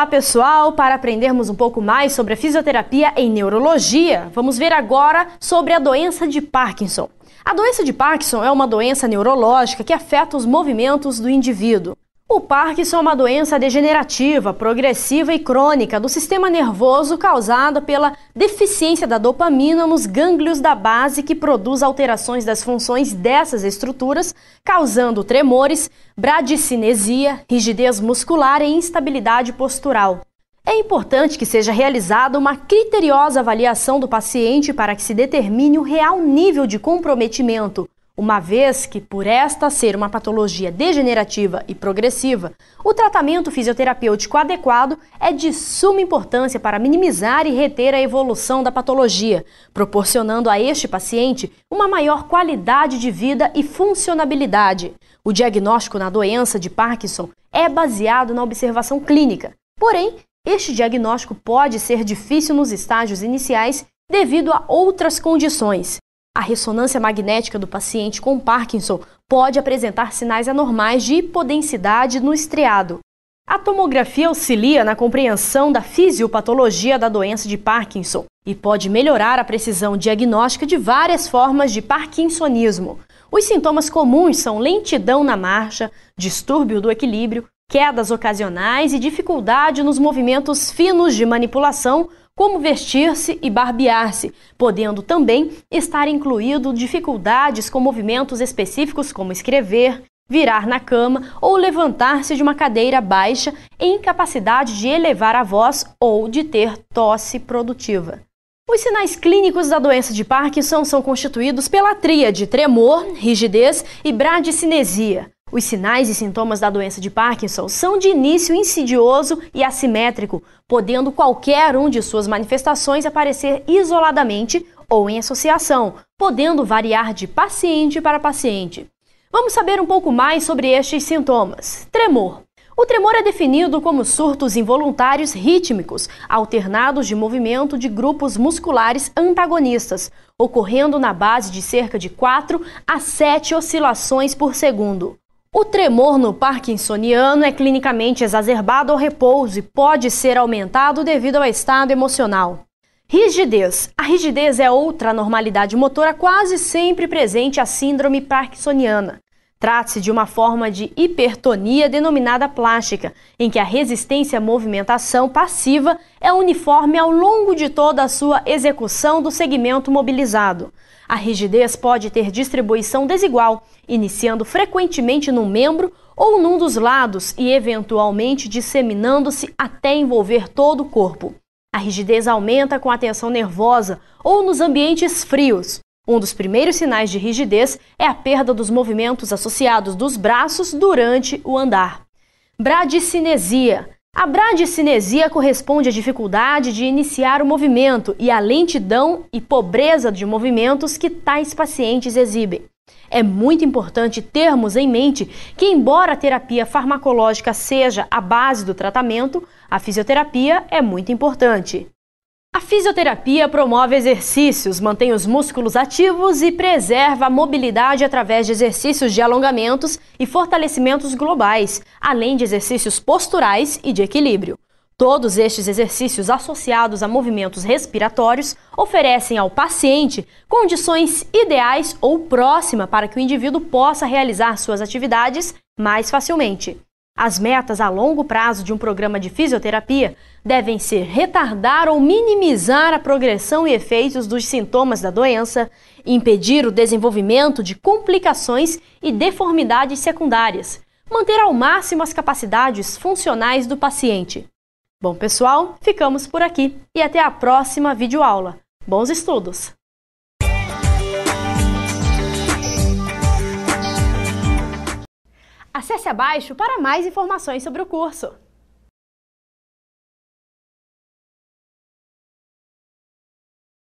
Olá, pessoal! Para aprendermos um pouco mais sobre a fisioterapia em neurologia, vamos ver agora sobre a doença de Parkinson. A doença de Parkinson é uma doença neurológica que afeta os movimentos do indivíduo. O Parkinson é uma doença degenerativa, progressiva e crônica do sistema nervoso causada pela deficiência da dopamina nos gânglios da base que produz alterações das funções dessas estruturas, causando tremores, bradicinesia, rigidez muscular e instabilidade postural. É importante que seja realizada uma criteriosa avaliação do paciente para que se determine o real nível de comprometimento, uma vez que, por esta ser uma patologia degenerativa e progressiva, o tratamento fisioterapêutico adequado é de suma importância para minimizar e reter a evolução da patologia, proporcionando a este paciente uma maior qualidade de vida e funcionabilidade. O diagnóstico na doença de Parkinson é baseado na observação clínica, porém, este diagnóstico pode ser difícil nos estágios iniciais devido a outras condições. A ressonância magnética do paciente com Parkinson pode apresentar sinais anormais de hipodensidade no estriado. A tomografia auxilia na compreensão da fisiopatologia da doença de Parkinson e pode melhorar a precisão diagnóstica de várias formas de parkinsonismo. Os sintomas comuns são lentidão na marcha, distúrbio do equilíbrio, quedas ocasionais e dificuldade nos movimentos finos de manipulação, como vestir-se e barbear-se, podendo também estar incluído dificuldades com movimentos específicos como escrever, virar na cama ou levantar-se de uma cadeira baixa e incapacidade de elevar a voz ou de ter tosse produtiva. Os sinais clínicos da doença de Parkinson são constituídos pela tríade tremor, rigidez e bradicinesia. Os sinais e sintomas da doença de Parkinson são de início insidioso e assimétrico, podendo qualquer um de suas manifestações aparecer isoladamente ou em associação, podendo variar de paciente para paciente. Vamos saber um pouco mais sobre estes sintomas. Tremor. O tremor é definido como surtos involuntários rítmicos, alternados de movimento de grupos musculares antagonistas, ocorrendo na base de cerca de 4 a 7 oscilações por segundo. O tremor no parkinsoniano é clinicamente exacerbado ao repouso e pode ser aumentado devido ao estado emocional. Rigidez. A rigidez é outra anormalidade motora quase sempre presente à síndrome parkinsoniana. Trata-se de uma forma de hipertonia denominada plástica, em que a resistência à movimentação passiva é uniforme ao longo de toda a sua execução do segmento mobilizado. A rigidez pode ter distribuição desigual, iniciando frequentemente num membro ou num dos lados e eventualmente disseminando-se até envolver todo o corpo. A rigidez aumenta com a tensão nervosa ou nos ambientes frios. Um dos primeiros sinais de rigidez é a perda dos movimentos associados dos braços durante o andar. Bradicinesia. A bradicinesia corresponde à dificuldade de iniciar o movimento e à lentidão e pobreza de movimentos que tais pacientes exibem. É muito importante termos em mente que, embora a terapia farmacológica seja a base do tratamento, a fisioterapia é muito importante. A fisioterapia promove exercícios, mantém os músculos ativos e preserva a mobilidade através de exercícios de alongamentos e fortalecimentos globais, além de exercícios posturais e de equilíbrio. Todos estes exercícios associados a movimentos respiratórios oferecem ao paciente condições ideais ou próxima para que o indivíduo possa realizar suas atividades mais facilmente. As metas a longo prazo de um programa de fisioterapia devem ser retardar ou minimizar a progressão e efeitos dos sintomas da doença, impedir o desenvolvimento de complicações e deformidades secundárias, manter ao máximo as capacidades funcionais do paciente. Bom, pessoal, ficamos por aqui e até a próxima videoaula. Bons estudos! Acesse abaixo para mais informações sobre o curso.